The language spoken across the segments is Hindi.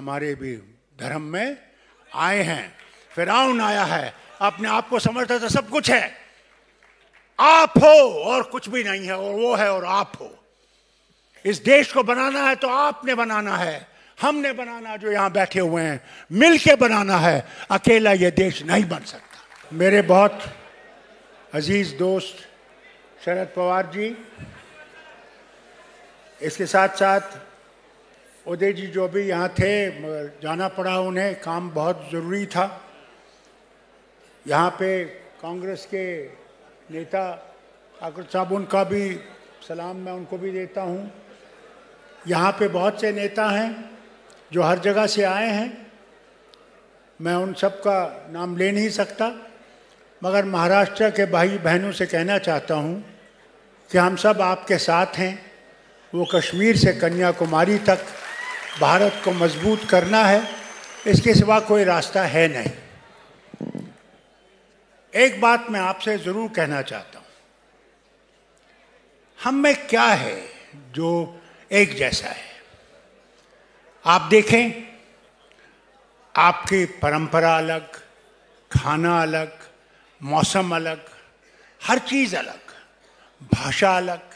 हमारे भी धर्म में आए हैं फिर आया है अपने आप को समझता था तो सब कुछ है आप हो और कुछ भी नहीं है और वो है और आप हो इस देश को बनाना है तो आपने बनाना है हमने बनाना जो यहाँ बैठे हुए हैं मिलके बनाना है अकेला ये देश नहीं बन सकता मेरे बहुत अजीज दोस्त शरद पवार जी इसके साथ साथ उदय जी जो भी यहाँ थे मगर जाना पड़ा उन्हें काम बहुत ज़रूरी था यहाँ पे कांग्रेस के नेता ठाकुर साहब उनका भी सलाम मैं उनको भी देता हूँ यहाँ पे बहुत से नेता हैं जो हर जगह से आए हैं मैं उन सब का नाम ले नहीं सकता मगर महाराष्ट्र के भाई बहनों से कहना चाहता हूँ कि हम सब आपके साथ हैं वो कश्मीर से कन्याकुमारी तक भारत को मजबूत करना है इसके सिवा कोई रास्ता है नहीं एक बात मैं आपसे ज़रूर कहना चाहता हूं हम में क्या है जो एक जैसा है आप देखें आपकी परंपरा अलग खाना अलग मौसम अलग हर चीज़ अलग भाषा अलग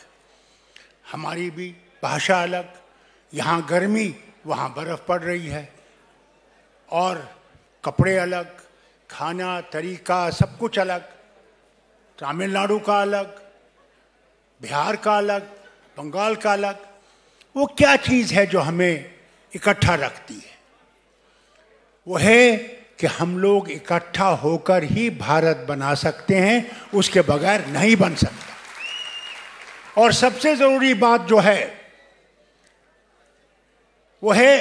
हमारी भी भाषा अलग यहाँ गर्मी वहाँ बर्फ़ पड़ रही है और कपड़े अलग खाना तरीका सब कुछ अलग तमिलनाडु का अलग बिहार का अलग बंगाल का अलग वो क्या चीज़ है जो हमें इकट्ठा रखती है वो है कि हम लोग इकट्ठा होकर ही भारत बना सकते हैं उसके बगैर नहीं बन सकता और सबसे ज़रूरी बात जो है वो है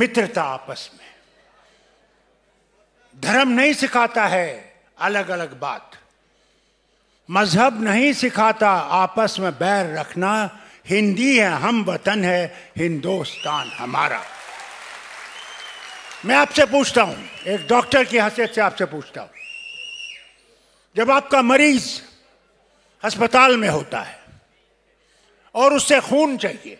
मित्रता आपस में धर्म नहीं सिखाता है अलग अलग बात मजहब नहीं सिखाता आपस में बैर रखना हिंदी है हम वतन है हिंदुस्तान हमारा मैं आपसे पूछता हूं एक डॉक्टर की हैसियत से आपसे पूछता हूं जब आपका मरीज अस्पताल में होता है और उससे खून चाहिए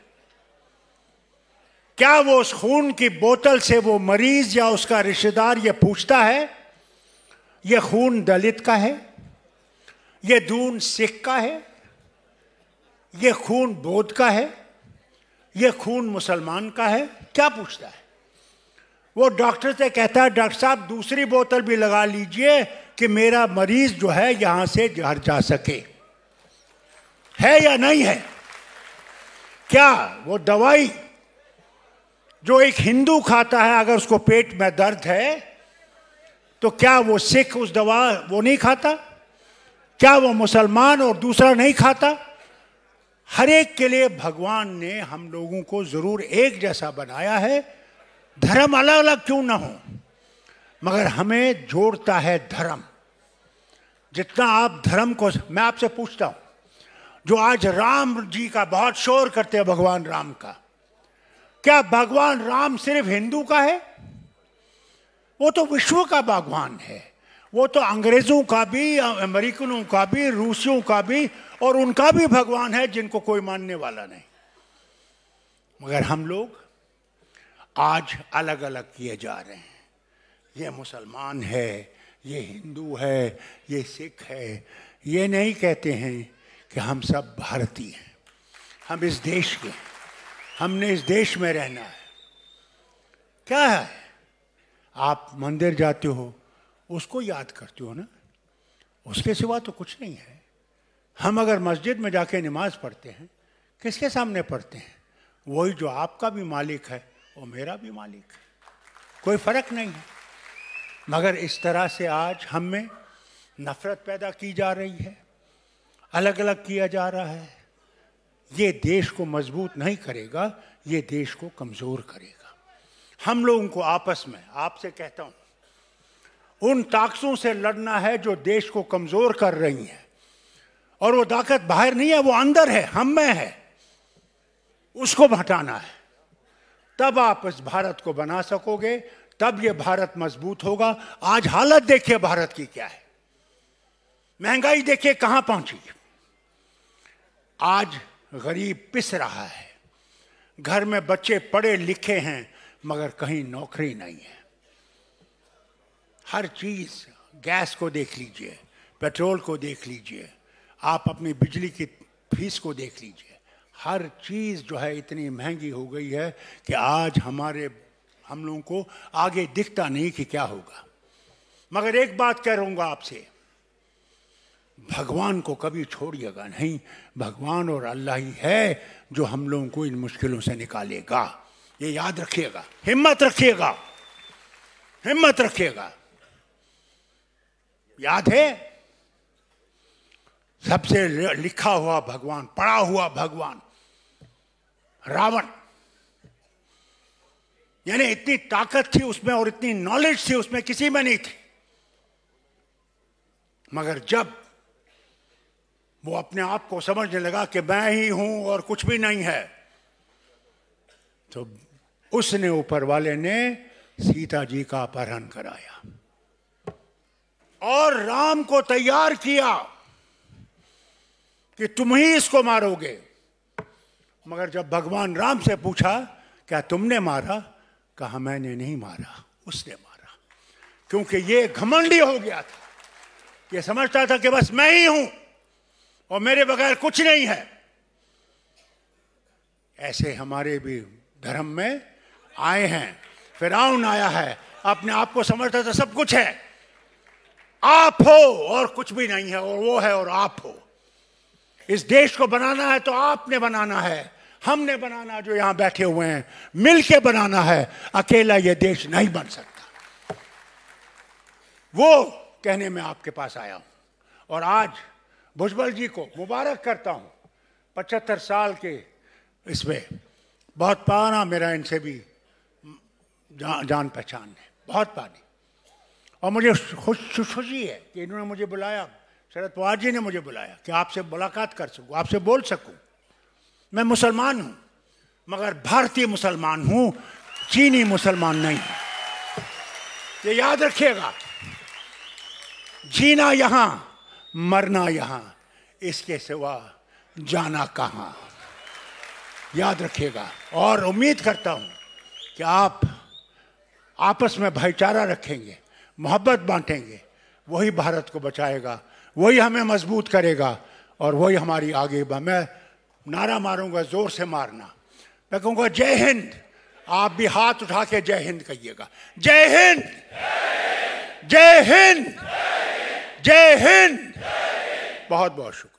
क्या वो उस खून की बोतल से वो मरीज या उसका रिश्तेदार ये पूछता है ये खून दलित का है ये दून सिख का है ये खून बौद्ध का है ये खून मुसलमान का है क्या पूछता है वो डॉक्टर से कहता है डॉक्टर साहब दूसरी बोतल भी लगा लीजिए कि मेरा मरीज जो है यहां से घर जा सके है या नहीं है क्या वो दवाई जो एक हिंदू खाता है अगर उसको पेट में दर्द है तो क्या वो सिख उस दवा वो नहीं खाता क्या वो मुसलमान और दूसरा नहीं खाता हर एक के लिए भगवान ने हम लोगों को ज़रूर एक जैसा बनाया है धर्म अलग अलग क्यों ना हो मगर हमें जोड़ता है धर्म जितना आप धर्म को मैं आपसे पूछता हूं जो आज राम जी का बहुत शोर करते हैं भगवान राम का क्या भगवान राम सिर्फ हिंदू का है वो तो विश्व का भगवान है वो तो अंग्रेजों का भी अमेरिकनों का भी रूसियों का भी और उनका भी भगवान है जिनको कोई मानने वाला नहीं मगर हम लोग आज अलग अलग किए जा रहे हैं ये मुसलमान है ये हिंदू है ये सिख है ये नहीं कहते हैं कि हम सब भारतीय हैं हम इस देश के हैं हमने इस देश में रहना है क्या है आप मंदिर जाते हो उसको याद करते हो ना उसके सिवा तो कुछ नहीं है हम अगर मस्जिद में जाके नमाज पढ़ते हैं किसके सामने पढ़ते हैं वही जो आपका भी मालिक है वो मेरा भी मालिक है कोई फ़र्क नहीं है मगर इस तरह से आज हम में नफ़रत पैदा की जा रही है अलग अलग किया जा रहा है ये देश को मजबूत नहीं करेगा ये देश को कमज़ोर करेगा हम लोगों को आपस में आपसे कहता हूं उन ताकतों से लड़ना है जो देश को कमज़ोर कर रही हैं और वो ताकत बाहर नहीं है वो अंदर है हम में है उसको हटाना है तब आप इस भारत को बना सकोगे तब ये भारत मजबूत होगा आज हालत देखिए भारत की क्या है महंगाई देखिए कहां पहुंची आज गरीब पिस रहा है घर में बच्चे पढ़े लिखे हैं मगर कहीं नौकरी नहीं है हर चीज़ गैस को देख लीजिए पेट्रोल को देख लीजिए आप अपनी बिजली की फीस को देख लीजिए हर चीज़ जो है इतनी महंगी हो गई है कि आज हमारे हम लोगों को आगे दिखता नहीं कि क्या होगा मगर एक बात कह रहा आपसे भगवान को कभी छोड़िएगा नहीं भगवान और अल्लाह ही है जो हम लोगों को इन मुश्किलों से निकालेगा ये याद रखिएगा हिम्मत रखिएगा हिम्मत रखिएगा याद है सबसे लिखा हुआ भगवान पढ़ा हुआ भगवान रावण यानी इतनी ताकत थी उसमें और इतनी नॉलेज थी उसमें किसी में नहीं थी मगर जब वो अपने आप को समझने लगा कि मैं ही हूं और कुछ भी नहीं है तो उसने ऊपर वाले ने सीता जी का अपहरण कराया और राम को तैयार किया कि तुम ही इसको मारोगे मगर जब भगवान राम से पूछा क्या तुमने मारा कहा मैंने नहीं मारा उसने मारा क्योंकि ये घमंडी हो गया था ये समझता था कि बस मैं ही हूं और मेरे बगैर कुछ नहीं है ऐसे हमारे भी धर्म में आए हैं फिर आया है अपने आप को समझता था तो सब कुछ है आप हो और कुछ भी नहीं है और वो है और आप हो इस देश को बनाना है तो आपने बनाना है हमने बनाना जो यहां बैठे हुए हैं मिलके बनाना है अकेला ये देश नहीं बन सकता वो कहने में आपके पास आया हूं और आज भुजबल जी को मुबारक करता हूँ पचहत्तर साल के इसमें बहुत पाना मेरा इनसे भी जा, जान पहचान है बहुत पानी और मुझे खुश खुशी है कि इन्होंने मुझे बुलाया शरद पवार जी ने मुझे बुलाया कि आपसे मुलाकात कर सकूँ आपसे बोल सकूँ मैं मुसलमान हूँ मगर भारतीय मुसलमान हूँ चीनी मुसलमान नहीं ये याद रखिएगा जीना यहाँ मरना यहाँ इसके सिवा जाना कहाँ याद रखिएगा और उम्मीद करता हूँ कि आप आपस में भाईचारा रखेंगे मोहब्बत बांटेंगे वही भारत को बचाएगा वही हमें मजबूत करेगा और वही हमारी आगे मैं नारा मारूंगा ज़ोर से मारना मैं कहूँगा जय हिंद आप भी हाथ उठा के जय हिंद कहिएगा जय हिंद जय हिंद जय हिंद बहुत बहुत शुक्रिया